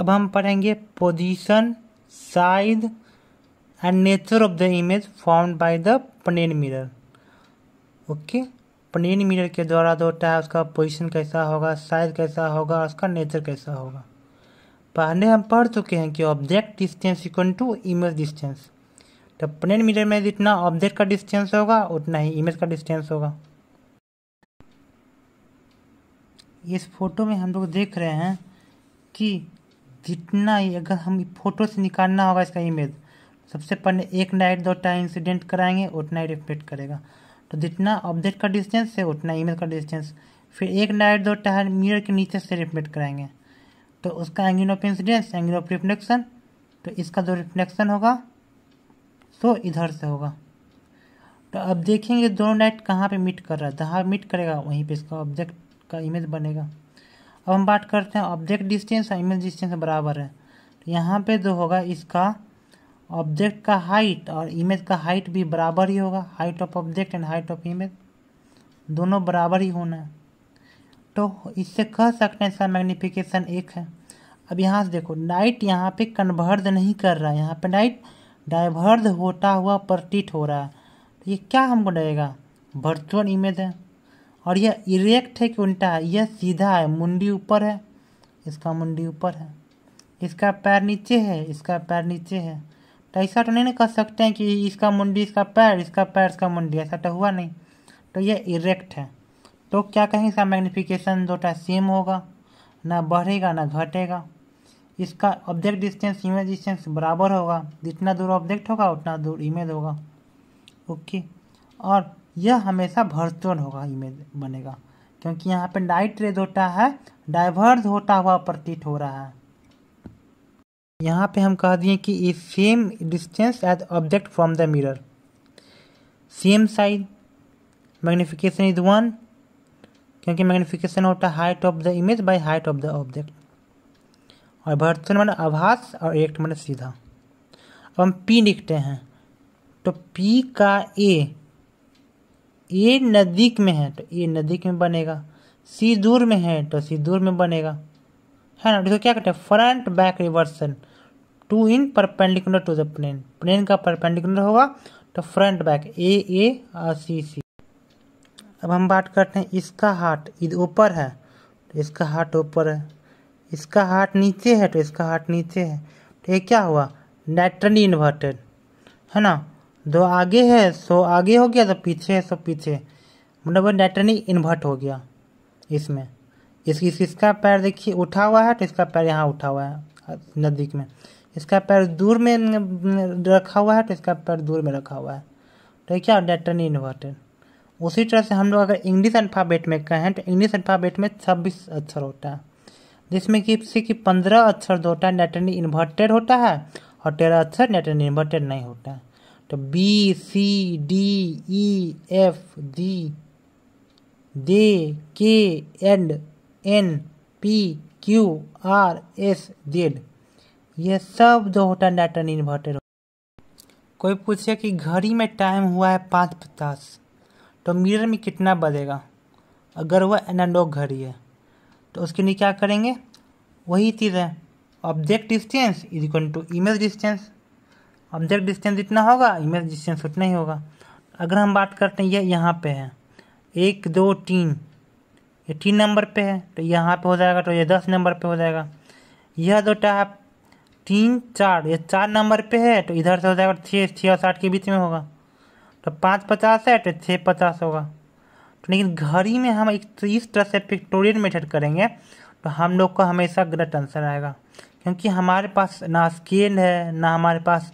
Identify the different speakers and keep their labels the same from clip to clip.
Speaker 1: अब हम पढ़ेंगे position size and nature of the image formed by the plane mirror okay plane mirror के द्वारा जो होता है उसका पोजीशन कैसा होगा साइज कैसा होगा उसका नेचर कैसा होगा पहले हम पढ़ चुके हैं कि object distance equal to image distance तो प्लेन मिरर में जितना ऑब्जेक्ट का डिस्टेंस होगा उतना ही इमेज का डिस्टेंस होगा इस फोटो में हम लोग देख रहे हैं कि जितना ही अगर हम फोटो से निकालना होगा इसका इमेज सबसे पहले एक नाइट दो टाइम इंसिडेंट कराएंगे उतना ही रिफ्लेक्ट करेगा तो जितना ऑब्जेक्ट का डिस्टेंस है उतना इमेज का डिस्टेंस फिर एक नाइट दो टायर मिरर के नीचे से रिफ्लेक्ट कराएंगे तो उसका angle of incidence angle of reflection तो इसका जो रिफ्लेक्शन होगा सो इधर से होगा तो अब देखेंगे दोनों नाइट कहाँ पे मीट कर रहा है जहाँ मीट करेगा वहीं पे इसका ऑब्जेक्ट का इमेज बनेगा अब हम बात करते हैं ऑब्जेक्ट डिस्टेंस और इमेज डिस्टेंस बराबर है तो यहाँ पे जो होगा इसका ऑब्जेक्ट का हाइट और इमेज का हाइट भी बराबर ही होगा height of object and height of image दोनों बराबर ही होना है तो इससे कह सकते हैं इसका मैग्निफिकेशन एक है अब यहाँ से देखो लाइट यहाँ पे कन्वर्ज नहीं कर रहा है यहाँ पे लाइट डाइवर्ज होता हुआ प्रतीत हो रहा है तो ये क्या हमको लगेगा वर्चुअल इमेज है और यह इरेक्ट है कि उल्टा है यह सीधा है मुंडी ऊपर है इसका मुंडी ऊपर है इसका पैर नीचे है इसका पैर नीचे है तो ऐसा तो नहीं ना कह सकते हैं कि इसका मुंडी इसका पैर इसका पैर इसका मुंडी ऐसा तो हुआ नहीं तो यह इरेक्ट है तो क्या कहेंगे इसका मैग्निफिकेशन दो सेम होगा ना बढ़ेगा ना घटेगा इसका ऑब्जेक्ट डिस्टेंस इमेज डिस्टेंस बराबर होगा जितना दूर ऑब्जेक्ट होगा उतना दूर इमेज होगा ओके और यह हमेशा वर्चुअल होगा इमेज बनेगा क्योंकि यहाँ पे डाइट रेज होता है डाइवर्स होता हुआ प्रतीत हो रहा है यहाँ पे हम कह दिए कि is same distance as object from the mirror same size magnification is one क्योंकि मैग्निफिकेशन होता है height of the image by height of the object और वर्चुअल मैंने आभास और एक्ट मैंने सीधा अब हम पी लिखते हैं तो पी का ए ए नज़दीक में है तो ए नज़दीक में बनेगा सी दूर में है तो सी दूर में बनेगा है ना इसको क्या कहते हैं front back reversion to in perpendicular to the plane plane का परपेंडिकुलर होगा तो फ्रंट बैक ए ए और सी सी अब हम बात करते हैं इसका हार्ट इधर ऊपर है तो इसका हार्ट ऊपर है इसका हार्ट नीचे है तो इसका हार्ट नीचे है तो ये क्या हुआ नेटरली इन्वर्टेड है ना दो आगे है सो आगे हो गया तो पीछे है सो पीछे मतलब वो डायटनिक इन्वर्ट हो गया इसमें इस, इस इसका पैर देखिए उठा हुआ है तो इसका पैर यहाँ उठा हुआ है नज़दीक में इसका पैर दूर में रखा हुआ है तो इसका पैर दूर में रखा हुआ है तो क्या डायटनिक इन्वर्टेड उसी तरह से हम लोग अगर इंग्लिश अल्फ़ाबेट में कहें तो इंग्लिश अल्फ़ाबेट में छब्बीस अक्षर होता है जिसमें कि से कि पंद्रह अक्षर जो होता है नेटर्नी इन्वर्टेड होता है और तेरह अक्षर नेटनी इन्वर्टेड नहीं होता है तो B C D E F G दे K and N P Q R S Z यह सब जो होता है डाटा इन्वर्टर कोई पूछे कि घड़ी में टाइम हुआ है पाँच पचास तो मिरर में कितना बजेगा अगर वह एनालॉग घड़ी है तो उसके लिए क्या करेंगे वही चीज़ है object distance is equal to image distance object distance इतना होगा इमेज डिस्टेंस उतना ही होगा अगर हम बात करते हैं ये यहाँ पे है एक दो तीन ये तीन नंबर पे है तो यहाँ पे हो जाएगा तो ये दस नंबर पे हो जाएगा यह दो है तीन चार ये चार नंबर पे है तो इधर से हो जाएगा छः छः और साठ के बीच में होगा तो पाँच पचास है तो छः पचास होगा तो लेकिन घड़ी में हम एक तो इस तरह से पिक्टोरियल मेथड करेंगे तो हम लोग का हमेशा गलत आंसर आएगा क्योंकि हमारे पास ना स्केल है ना हमारे पास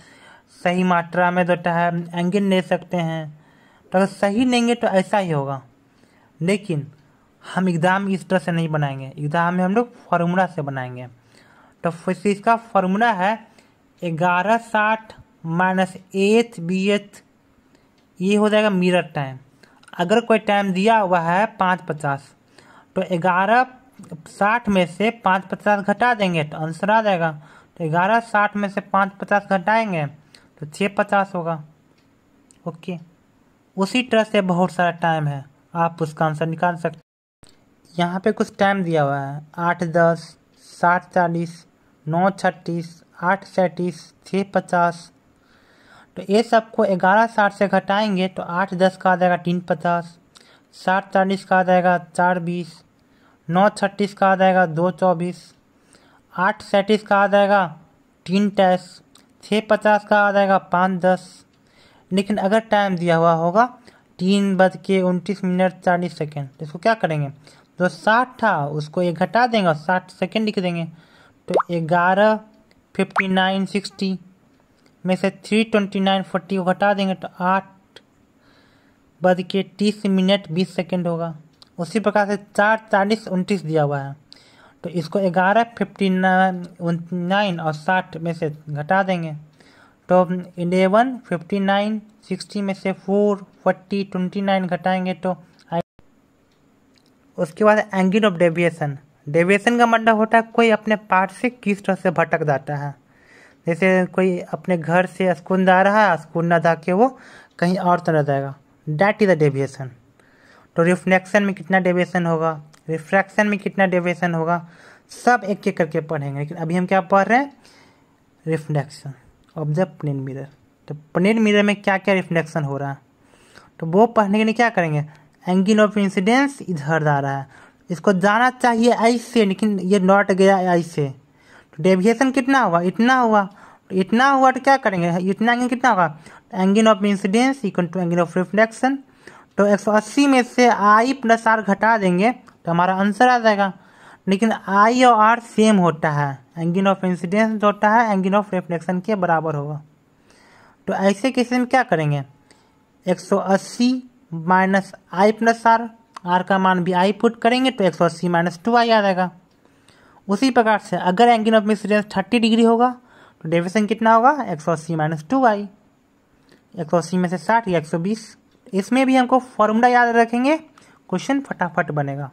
Speaker 1: सही मात्रा में जो तो है एंगिन ले सकते हैं तो अगर सही लेंगे तो ऐसा ही होगा लेकिन हम एग्ज़ाम इस तरह से नहीं बनाएंगे एग्ज़ाम में हम लोग फार्मूला से बनाएंगे तो फिर इसका फार्मूला है ग्यारह साठ माइनस एथ बी एथ ये हो जाएगा मिरर टाइम अगर कोई टाइम दिया हुआ है पाँच पचास तो ग्यारह साठ में से पाँच पचास घटा देंगे तो आंसर आ जाएगा तो ग्यारह साठ में से पाँच पचास घटाएंगे तो छः पचास होगा ओके उसी तरह से बहुत सारा टाइम है आप उसका आंसर निकाल सकते यहाँ पे कुछ टाइम दिया हुआ है आठ दस सात चालीस नौ छत्तीस आठ सैंतीस छः पचास तो ये सबको ग्यारह साठ से घटाएंगे तो आठ दस का आ जाएगा तीन पचास साठ चालीस का आ जाएगा चार बीस नौ छत्तीस का आ जाएगा दो चौबीस आठ सैंतीस का आ जाएगा तीन तेईस छः पचास का आ जाएगा पाँच दस लेकिन अगर टाइम दिया हुआ होगा तीन बज के उनतीस मिनट चालीस सेकेंड तो इसको क्या करेंगे जो साठ था उसको एक घटा देंगे और साठ सेकेंड लिख देंगे तो ग्यारह फिफ्टी नाइन सिक्सटी में से थ्री ट्वेंटी नाइन फोर्टी को घटा देंगे तो आठ बज के तीस मिनट बीस सेकेंड होगा उसी प्रकार से चार चालीस उनतीस दिया हुआ है तो इसको ग्यारह फिफ्टी नाइन और साठ में से घटा देंगे तो इलेवन फिफ्टी नाइन सिक्सटी में से फोर फोर्टी ट्वेंटी नाइन घटाएंगे तो उसके बाद एंगल ऑफ डेविएशन डेविएशन का मतलब होता है कोई अपने पार्ट से किस तरह से भटक जाता है जैसे कोई अपने घर से स्कूल जा रहा है स्कूल ना के वो कहीं और तरह जाएगा डैट इज़ अ डेविएशन तो रिफ्लेक्शन में कितना डेविएशन होगा रिफ्रैक्शन में कितना डेविएशन होगा सब एक एक करके पढ़ेंगे लेकिन अभी हम क्या पढ़ रहे हैं reflection of the plane mirror तो प्लेन मिरर में क्या क्या रिफ्लेक्शन हो रहा है तो वो पढ़ने के लिए क्या करेंगे एंगल ऑफ इंसिडेंस इधर जा रहा है इसको जाना चाहिए आई से लेकिन ये नॉट गया आई से तो डेविएशन कितना हुआ इतना हुआ इतना हुआ तो क्या करेंगे इतना एंगल कितना होगा angle of incidence equal to angle of reflection तो 180 में से आई प्लस आर घटा देंगे तो हमारा आंसर आ जाएगा लेकिन आई और आर सेम होता है एंगल ऑफ इंसिडेंस जो होता है एंगल ऑफ रिफ्लेक्शन के बराबर होगा तो ऐसे केस में क्या करेंगे 180 minus I plus R R का मान भी आई पुट करेंगे तो 180 माइनस टू आई आ जाएगा उसी प्रकार से अगर एंगल ऑफ इंसिडेंस 30 डिग्री होगा तो डेविएशन कितना होगा 180 माइनस टू आई एक में से साठ या बीस इसमें भी हमको फॉर्मूला याद रखेंगे क्वेश्चन फटाफट बनेगा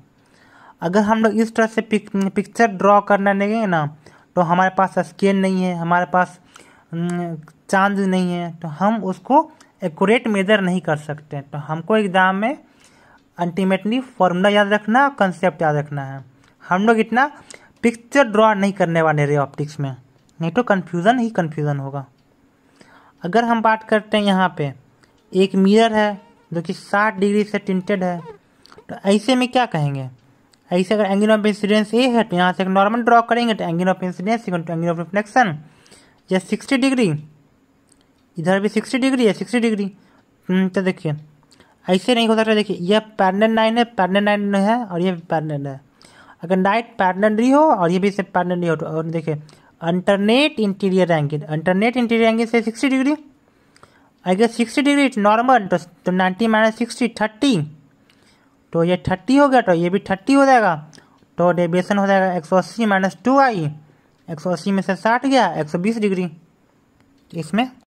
Speaker 1: अगर हम लोग इस तरह से पिक, पिक्चर ड्रॉ करने लगेंगे ना तो हमारे पास स्केल नहीं है हमारे पास चांद नहीं है तो हम उसको एक्यूरेट मेजर नहीं कर सकते तो हमको एग्ज़ाम में अल्टीमेटली फॉर्मूला याद रखना है कंसेप्ट याद रखना है हम लोग इतना पिक्चर ड्रॉ नहीं करने वाले रहे ऑप्टिक्स में नहीं तो कन्फ्यूज़न ही कन्फ्यूज़न होगा अगर हम बात करते हैं यहाँ पे एक मिरर है जो कि 60 डिग्री से टिंटेड है तो ऐसे में क्या कहेंगे ऐसे अगर एंगल ऑफ इंसिडेंस ए है तो यहाँ से एक नॉर्मल ड्रॉ करेंगे तो angle of incidence equal to angle of reflection या सिक्सटी डिग्री इधर भी सिक्सटी डिग्री है सिक्सटी हम्म, डिग्री तो देखिए ऐसे नहीं हो सकता देखिए यह पैरल लाइन है पैरल लाइन है और भी पैरल है अगर नाइट पैरल हो और ये भी इससे पैरल हो तो और देखिए alternate interior angle alternate interior angle से सिक्सटी डिग्री अगर सिक्सटी डिग्री इट नॉर्मल तो नाइन्टी माइनस सिक्सटी थर्टी तो ये थर्टी हो गया तो ये भी थर्टी हो जाएगा तो डेविएशन हो जाएगा एक सौ अस्सी माइनस टू आई एक सौ अस्सी में से साठ गया एक सौ बीस डिग्री तो इसमें